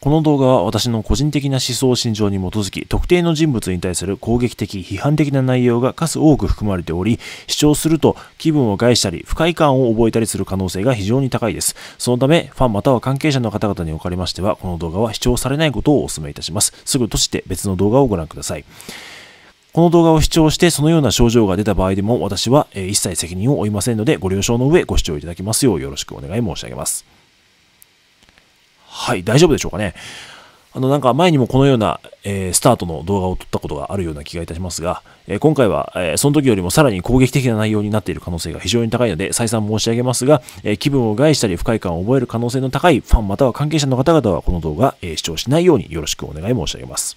この動画は私の個人的な思想心情に基づき、特定の人物に対する攻撃的、批判的な内容が数多く含まれており、主張すると気分を害したり、不快感を覚えたりする可能性が非常に高いです。そのため、ファンまたは関係者の方々におかれましては、この動画は視聴されないことをお勧めいたします。すぐ閉じて別の動画をご覧ください。この動画を視聴してそのような症状が出た場合でも私は一切責任を負いませんのでご了承の上ご視聴いただきますようよろしくお願い申し上げます。はい、大丈夫でしょうかね。あの、なんか前にもこのような、えー、スタートの動画を撮ったことがあるような気がいたしますが、えー、今回は、えー、その時よりもさらに攻撃的な内容になっている可能性が非常に高いので、再三申し上げますが、え気分を害したり不快感を覚える可能性の高いファンまたは関係者の方々はこの動画、え視聴しないようによろしくお願い申し上げます。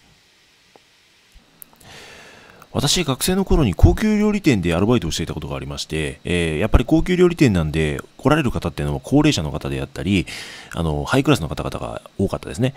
私、学生の頃に高級料理店でアルバイトをしていたことがありまして、えやっぱり高級料理店なんで、来られる方っていうのは高齢者の方であったり、あの、ハイクラスの方々が多かったですね。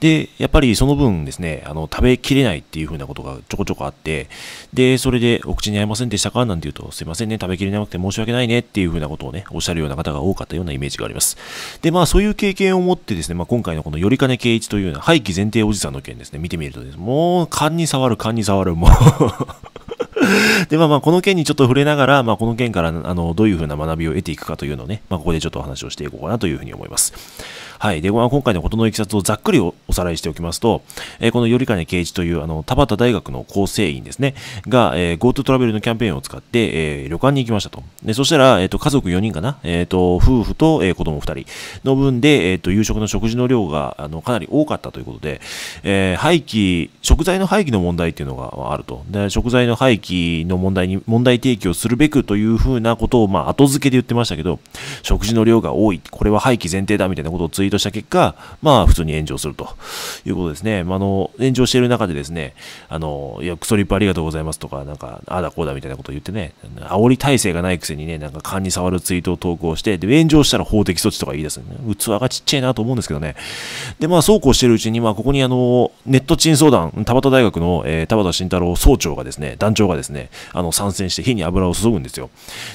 で、やっぱりその分ですね、あの、食べきれないっていう風なことがちょこちょこあって、で、それでお口に合いませんでしたかなんて言うと、すいませんね、食べきれなくて申し訳ないねっていう風なことをね、おっしゃるような方が多かったようなイメージがあります。で、まあそういう経験を持ってですね、まあ今回のこのよりかね圭一というような廃棄前提おじさんの件ですね、見てみるとですね、もう勘に触る勘に触る、もう で、まあまあ、この件にちょっと触れながら、まあ、この件から、あの、どういうふうな学びを得ていくかというのをね、まあ、ここでちょっとお話をしていこうかなというふうに思います。はい。で、まあ、今回の事のいきさつをざっくりおさらいしておきますと、えー、この頼金圭一というあの田畑大学の構成員ですね、が、えー、GoTo トラベルのキャンペーンを使って、えー、旅館に行きましたと。で、そしたら、えっ、ー、と、家族4人かな、えっ、ー、と、夫婦と、えー、子供2人の分で、えっ、ー、と、夕食の食事の量が、あの、かなり多かったということで、えー、廃棄、食材の廃棄の問題っていうのがあると。で、食材の廃棄の問題に、問題提起をするべくというふうなことを、まあ、後付けで言ってましたけど、食事の量が多い、これは廃棄前提だみたいなことをツイートトした結果、まあ、普通に炎上するということですね。まあ、あの、炎上している中でですね、あの、いや、クソリップありがとうございますとか、なんか、ああだこうだみたいなことを言ってね、煽り体制がないくせにね、なんか勘に触るツイートを投稿して、で、炎上したら法的措置とか言い出す、ね。器がちっちゃいなと思うんですけどね。で、まあ、そうこうしているうちに、まあ、ここにあの、ネットチ相談、田端大学の、えー、田端慎太郎総長がですね、団長がですね、あの、参戦して火に油を注ぐんですよ。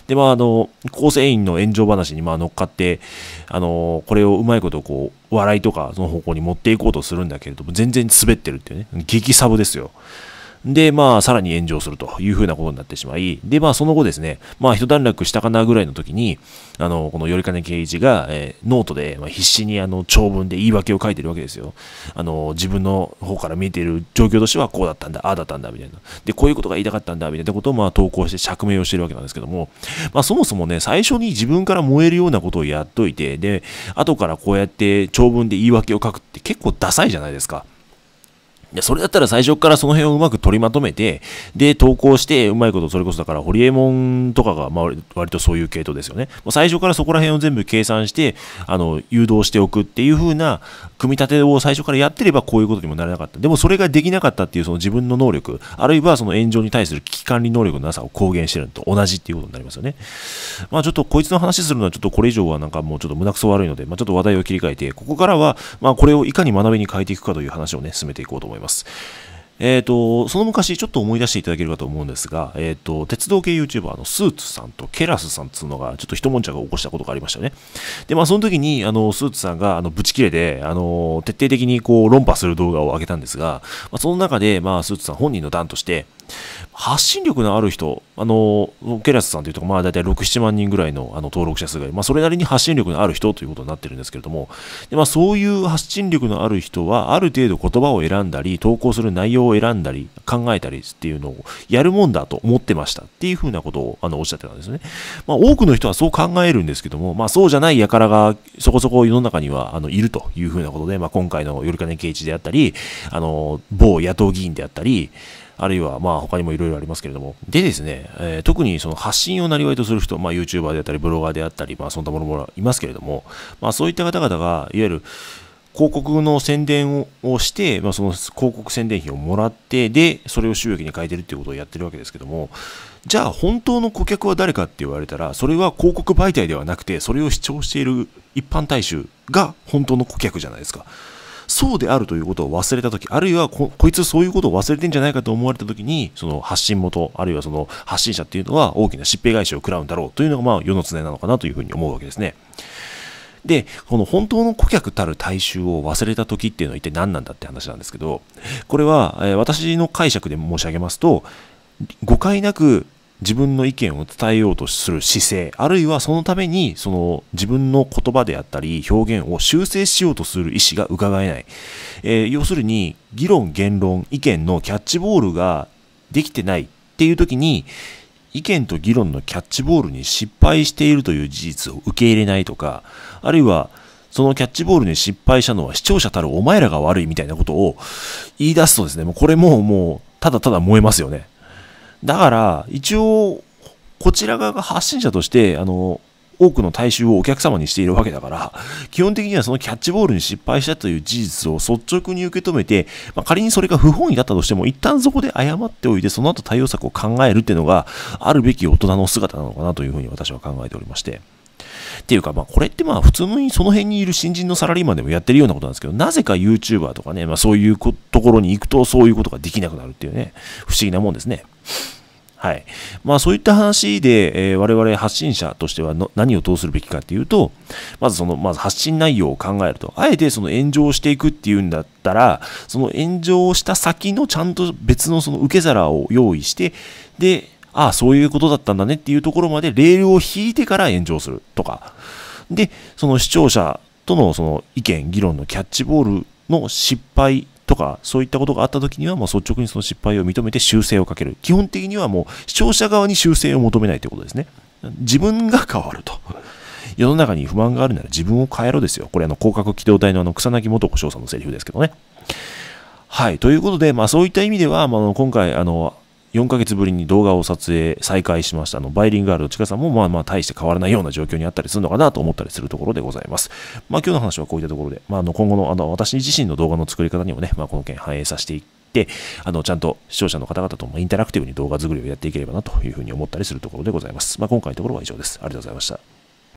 で、まあ、あの、構成員の炎上話に、まあ、乗っかって、あの、これをうまいことこう、笑いとかその方向に持っていこうとするんだけれども、全然滑ってるっていうね、激サブですよ。で、まあ、さらに炎上するというふうなことになってしまい、で、まあ、その後ですね、まあ、一段落したかなぐらいの時に、あの、この頼金圭一が、えー、ノートで、まあ、必死に、あの、長文で言い訳を書いてるわけですよ。あの、自分の方から見ている状況としては、こうだったんだ、ああだったんだ、みたいな。で、こういうことが言いたかったんだ、みたいなことを、まあ、投稿して釈明をしてるわけなんですけども、まあ、そもそもね、最初に自分から燃えるようなことをやっといて、で、後からこうやって長文で言い訳を書くって結構ダサいじゃないですか。で、それだったら最初からその辺をうまく取りまとめて、で、投稿して、うまいこと、それこそだから、ホリエモンとかが、まあ、割とそういう系統ですよね。もう最初からそこら辺を全部計算して、あの、誘導しておくっていう風な、組み立てを最初からやってれば、こういうことにもならなかった。でも、それができなかったっていう、その自分の能力、あるいはその炎上に対する危機管理能力のなさを公言してるのと同じっていうことになりますよね。まあ、ちょっと、こいつの話するのは、ちょっとこれ以上はなんかもうちょっと胸くそ悪いので、まあ、ちょっと話題を切り替えて、ここからは、まあ、これをいかに学びに変えていくかという話をね、進めていこうと思います。います。えーと、その昔ちょっと思い出していただけるかと思うんですが、えーと、鉄道系 YouTuber のスーツさんとケラスさんっつうのがちょっと一悶着を起こしたことがありましたよねでまあその時にあのスーツさんがあのブチ切れであの徹底的にこう論破する動画を上げたんですが、まあ、その中で、まあ、スーツさん本人の段として発信力のある人、あの、ケラスさんというとこ、まあ大体6、7万人ぐらいのあの登録者数がいる、まあそれなりに発信力のある人ということになってるんですけれども、でまあそういう発信力のある人は、ある程度言葉を選んだり、投稿する内容を選んだり、考えたりっていうのをやるもんだと思ってましたっていうふうなことをあのおっしゃってたんですね。まあ多くの人はそう考えるんですけども、まあそうじゃない輩がそこそこ世の中にはあのいるというふうなことで、まあ今回のよりかね一であったり、あの、某野党議員であったり、あるいはまあ他にもいろいろありますけれども。でですね、えー、特にその発信をなりわいとする人、まあ YouTuber であったり、ブロガーであったり、まあそんなものもいますけれども、まあそういった方々が、いわゆる広告の宣伝をして、まあ、その広告宣伝費をもらって、で、それを収益に変えてるっていうことをやってるわけですけども、じゃあ本当の顧客は誰かって言われたら、それは広告媒体ではなくて、それを視聴している一般大衆が本当の顧客じゃないですか。そうであるということを忘れた時あるいはこいつそういうことを忘れてんじゃないかと思われた時にその発信元あるいはその発信者っていうのは大きな疾病会社を食らうんだろうというのがまあ世の常なのかなというふうに思うわけですね。で、この本当の顧客たる大衆を忘れた時っていうのは一体何なんだって話なんですけど、これは、え私の解釈で申し上げますと、誤解なく自分の意見を伝えようとする姿勢、あるいはそのために、その自分の言葉であったり、表現を修正しようとする意思が伺えない。えー、要するに、議論、言論、意見のキャッチボールができてないっていう時に、意見と議論のキャッチボールに失敗しているという事実を受け入れないとか、あるいは、そのキャッチボールに失敗したのは視聴者たるお前らが悪いみたいなことを言い出すとですね、もうこれももう、ただただ燃えますよね。だから、一応、こちら側が発信者として、あの、多くの大衆をお客様にしているわけだから、基本的にはそのキャッチボールに失敗したという事実を率直に受け止めて、まあ、仮にそれが不本意だったとしても、一旦そこで謝っておいて、その後対応策を考えるっていうのが、あるべき大人の姿なのかなというふうに私は考えておりまして。っていうか、まあ、これってまあ、普通にその辺にいる新人のサラリーマンでもやってるようなことなんですけど、なぜか YouTuber とかね、まあ、そういうところに行くと、そういうことができなくなるっていうね、不思議なもんですね。はい。まあそういった話で、えー、我々発信者としてはの何をどうするべきかっていうと、まずその、まず発信内容を考えると、あえてその炎上していくっていうんだったら、その炎上した先のちゃんと別のその受け皿を用意して、で、ああ、そういうことだったんだねっていうところまでレールを引いてから炎上するとか。で、その視聴者とのその意見、議論のキャッチボールの失敗とか、そういったことがあった時には、もう率直にその失敗を認めて修正をかける。基本的にはもう視聴者側に修正を求めないということですね。自分が変わると。世の中に不満があるなら自分を変えろですよ。これあの、広角機動隊のあの、草薙元子翔さんのセリフですけどね。はい。ということで、まあそういった意味では、まあ、今回、あの、4ヶ月ぶりに動画を撮影再開しました。あの、バイリンガールのチカさんもまあまあ大して変わらないような状況にあったりするのかなと思ったりするところでございます。まあ今日の話はこういったところで、まああの今後のあの私自身の動画の作り方にもね、まあこの件反映させていって、あの、ちゃんと視聴者の方々ともインタラクティブに動画作りをやっていければなというふうに思ったりするところでございます。まあ今回のところは以上です。ありがとうございました。